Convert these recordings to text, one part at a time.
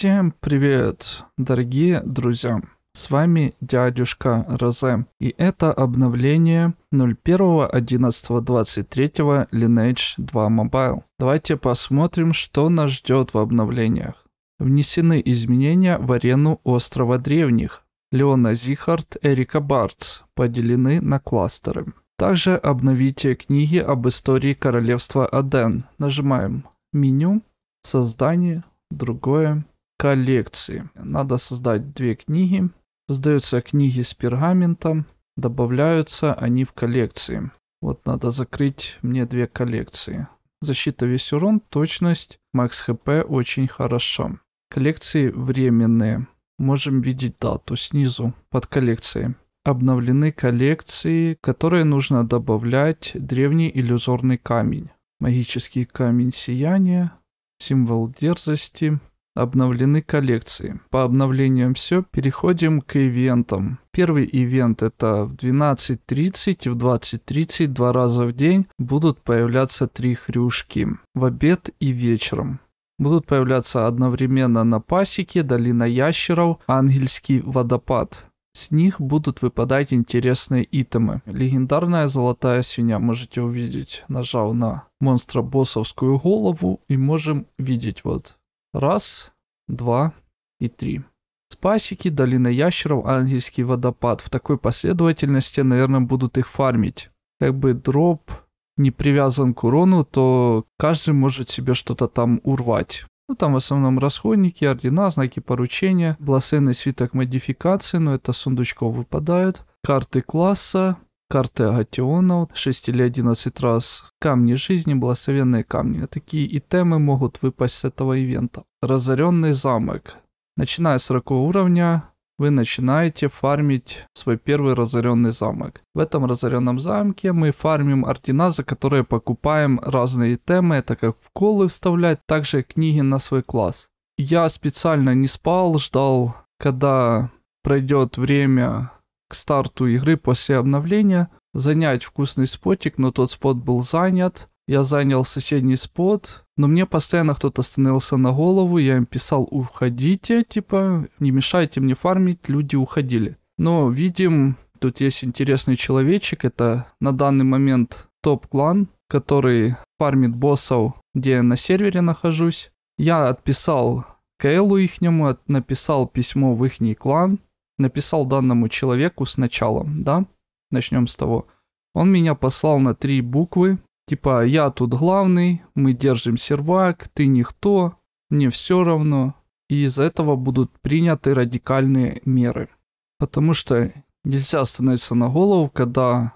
Всем привет, дорогие друзья! С вами дядюшка Розе, и это обновление 01.11.23 Lineage 2 Mobile. Давайте посмотрим, что нас ждет в обновлениях. Внесены изменения в арену Острова Древних. Леона Зихард, Эрика Бартс поделены на кластеры. Также обновите книги об истории королевства Аден. Нажимаем меню, создание, другое коллекции. Надо создать две книги. Создаются книги с пергаментом, добавляются они в коллекции. Вот надо закрыть мне две коллекции. Защита весь урон, точность, макс хп очень хорошо. Коллекции временные. Можем видеть дату снизу под коллекцией. Обновлены коллекции, которые нужно добавлять древний иллюзорный камень. Магический камень сияния, символ дерзости, обновлены коллекции. По обновлениям все, переходим к ивентам. Первый ивент это в 12.30 и в 20.30 два раза в день будут появляться три хрюшки в обед и вечером. Будут появляться одновременно на пасеке, долина ящеров, ангельский водопад. С них будут выпадать интересные итемы. Легендарная золотая свинья можете увидеть, нажал на монстра боссовскую голову и можем видеть вот Раз, два и три. Спасики, долина ящеров, ангельский водопад. В такой последовательности, наверное, будут их фармить. Как бы дроп не привязан к урону, то каждый может себе что-то там урвать. Ну, там в основном расходники, ордена, знаки поручения, бласенный свиток модификации, но это сундучков выпадают, карты класса, карты Агатиона, 6 или 11 раз камни жизни, благословенные камни. Такие и темы могут выпасть с этого ивента. Разоренный замок. Начиная с 40 уровня, вы начинаете фармить свой первый разоренный замок. В этом разоренном замке мы фармим ордена, за которые покупаем разные темы, это как в колы вставлять, также книги на свой класс. Я специально не спал, ждал, когда пройдет время к старту игры после обновления занять вкусный спотик, но тот спот был занят. Я занял соседний спот, но мне постоянно кто-то становился на голову, я им писал «Уходите», типа «Не мешайте мне фармить», люди уходили. Но, видим, тут есть интересный человечек, это на данный момент топ-клан, который фармит боссов, где я на сервере нахожусь. Я отписал Кейлу ихнему, написал письмо в ихний клан, написал данному человеку сначала, да? Начнем с того. Он меня послал на три буквы, типа «я тут главный», «мы держим сервак», «ты никто», «мне все равно», и из за этого будут приняты радикальные меры. Потому что нельзя становиться на голову, когда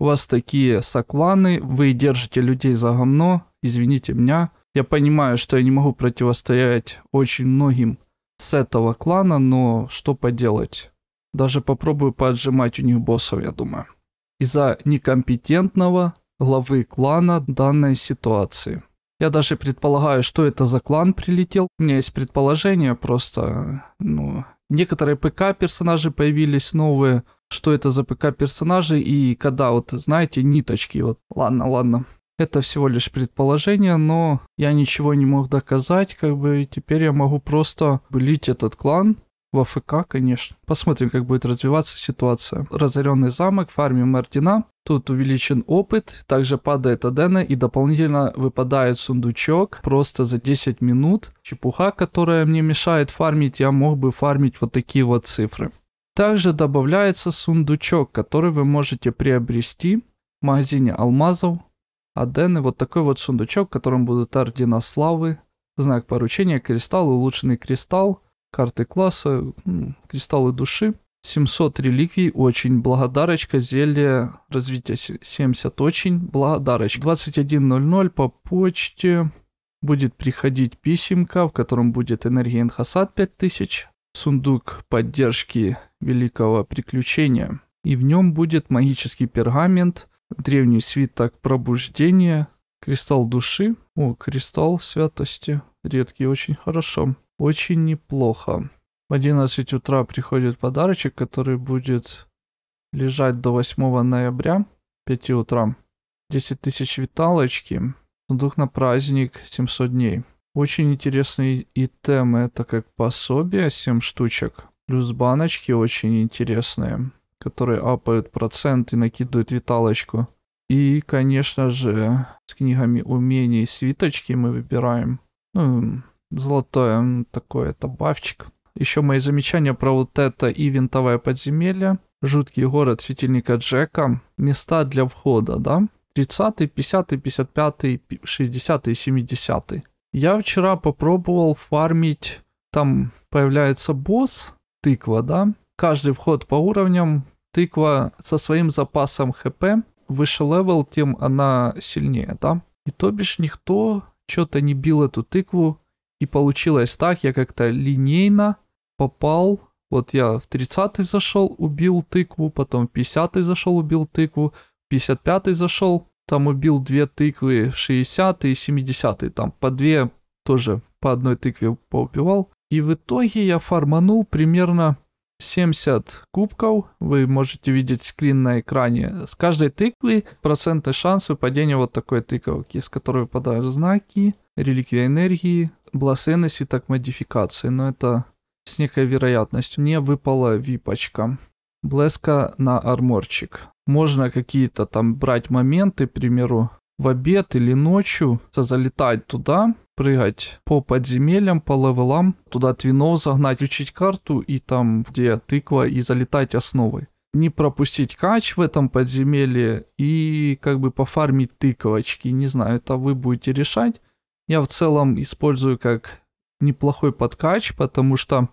у вас такие сокланы, вы держите людей за гомно, извините меня. Я понимаю, что я не могу противостоять очень многим с этого клана, но что поделать. Даже попробую поджимать у них боссов, я думаю. Из-за некомпетентного главы клана данной ситуации. Я даже предполагаю, что это за клан прилетел. У меня есть предположение просто, ну, некоторые ПК-персонажи появились новые, что это за ПК-персонажи, и когда вот, знаете, ниточки, вот, ладно, ладно, это всего лишь предположение, но я ничего не мог доказать, как бы теперь я могу просто былить этот клан в АФК, конечно. Посмотрим, как будет развиваться ситуация. Разоренный замок, фармим ордена. Тут увеличен опыт, также падает Адена и дополнительно выпадает сундучок просто за 10 минут. Чепуха, которая мне мешает фармить, я мог бы фармить вот такие вот цифры. Также добавляется сундучок, который вы можете приобрести в магазине алмазов а Адены вот такой вот сундучок, в котором будут ордена славы, знак поручения, кристалл, улучшенный кристалл, карты класса, кристаллы души. 700 реликвий, очень благодарочка, зелье развития 70, очень благодарочка. 21.00 по почте будет приходить писемка, в котором будет энергия Инхасад 5000, сундук поддержки великого приключения, и в нем будет магический пергамент – Древний свиток пробуждения, кристалл души. О, кристалл святости. Редкий, очень хорошо. Очень неплохо. В 11 утра приходит подарочек, который будет лежать до 8 ноября, 5 утра. 10 тысяч виталочки. Сундук на праздник 700 дней. Очень интересные итемы, это как пособие 7 штучек. Плюс баночки очень интересные которые апают процент и накидывают виталочку. И, конечно же, с книгами умений свиточки мы выбираем. Ну, золотое такое добавчик. Еще мои замечания про вот это и винтовое подземелье. Жуткий город светильника Джека. Места для входа, да? 30, 50, 55, 60, 70. Я вчера попробовал фармить, там появляется босс, тыква, да? Каждый вход по уровням, тыква со своим запасом хп выше левел, тем она сильнее, да? И то бишь никто что-то не бил эту тыкву, и получилось так, я как-то линейно попал, вот я в 30-й зашел, убил тыкву, потом в 50-й зашел, убил тыкву, в 55-й зашел, там убил две тыквы, 60-й и 70-й, там по две тоже по одной тыкве поубивал. И в итоге я фарманул примерно 70 кубков, вы можете видеть скрин на экране. С каждой тыквы процентный шанс выпадения вот такой тыковки, с которой выпадают знаки, реликвия энергии, бласенес и так модификации. Но это с некой вероятностью. Не выпала випочка. Блеска на арморчик. Можно какие-то там брать моменты, к примеру, в обед или ночью, залетать туда, прыгать по подземельям, по левелам, туда твинов загнать, включить карту и там, где тыква, и залетать основой. Не пропустить кач в этом подземелье и как бы пофармить тыковочки. Не знаю, это вы будете решать. Я в целом использую как неплохой подкач, потому что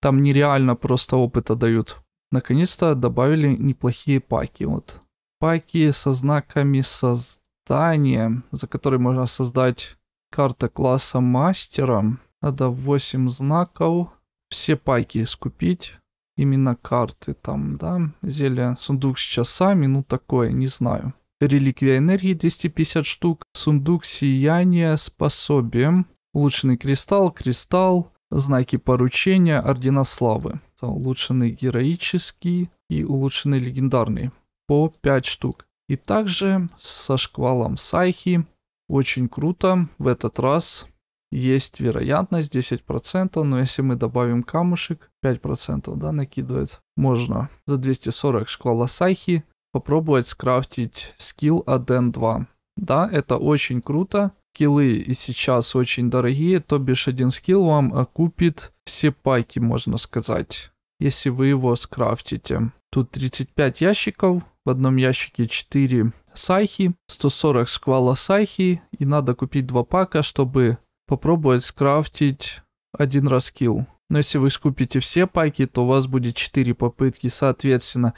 там нереально просто опыта дают. Наконец-то добавили неплохие паки. Вот паки со знаками создания, за которые можно создать Карта класса мастера. Надо 8 знаков. Все пайки скупить Именно карты там, да. Зелье. Сундук с часами. Ну, такое, не знаю. Реликвия энергии 250 штук. Сундук сияния способием. Улучшенный кристалл, кристалл, знаки поручения, ордена славы. Улучшенный героический и улучшенный легендарный. По 5 штук. И также со шквалом Сайхи очень круто. В этот раз есть вероятность 10%, но если мы добавим камушек, 5% да, накидывает. Можно за 240 шквала сайхи попробовать скрафтить скилл Аден 2. Да, это очень круто. Скиллы и сейчас очень дорогие, то бишь один скилл вам окупит все пайки, можно сказать, если вы его скрафтите. Тут 35 ящиков, в одном ящике 4 сайхи, 140 сквала сайхи, и надо купить два пака, чтобы попробовать скрафтить один раз Но если вы скупите все паки, то у вас будет 4 попытки, соответственно.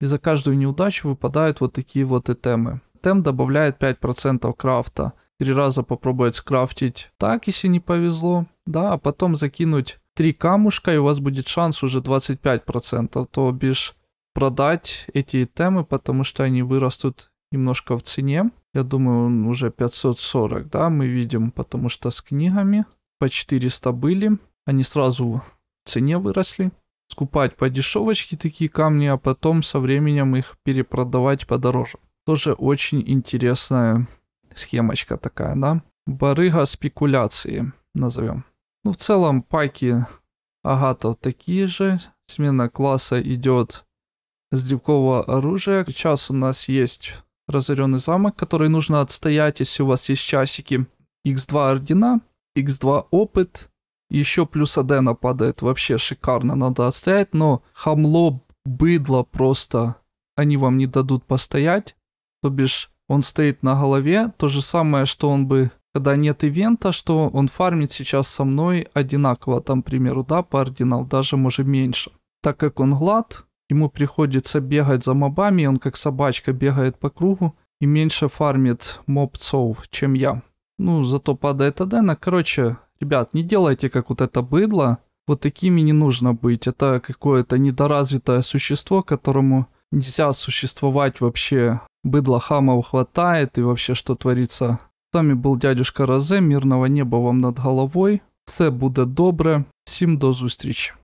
И за каждую неудачу выпадают вот такие вот этемы. Тем добавляет 5% крафта. Три раза попробовать скрафтить так, если не повезло. Да, а потом закинуть 3 камушка, и у вас будет шанс уже 25%. То бишь продать эти темы, потому что они вырастут немножко в цене. Я думаю, он уже 540, да, мы видим, потому что с книгами по 400 были. Они сразу в цене выросли. Скупать по дешевочке такие камни, а потом со временем их перепродавать подороже. Тоже очень интересная схемочка такая, да. Барыга спекуляции назовем. Ну, в целом паки агатов такие же. Смена класса идет стрелкового оружия. Сейчас у нас есть разоренный замок, который нужно отстоять, если у вас есть часики. Х2 ордена, Х2 опыт, еще плюс Адена падает, вообще шикарно, надо отстоять, но хамло, быдло просто, они вам не дадут постоять, то бишь он стоит на голове, то же самое, что он бы, когда нет ивента, что он фармит сейчас со мной одинаково, там, к примеру, да, по орденам, даже может меньше. Так как он глад, ему приходится бегать за мобами, он как собачка бегает по кругу и меньше фармит мобцов, чем я. Ну, зато падает Адена. Короче, ребят, не делайте как вот это быдло. Вот такими не нужно быть. Это какое-то недоразвитое существо, которому нельзя существовать вообще. Быдла хамов хватает и вообще что творится. С вами был дядюшка Розе, мирного неба вам над головой. Все будет доброе. Всім до встречи.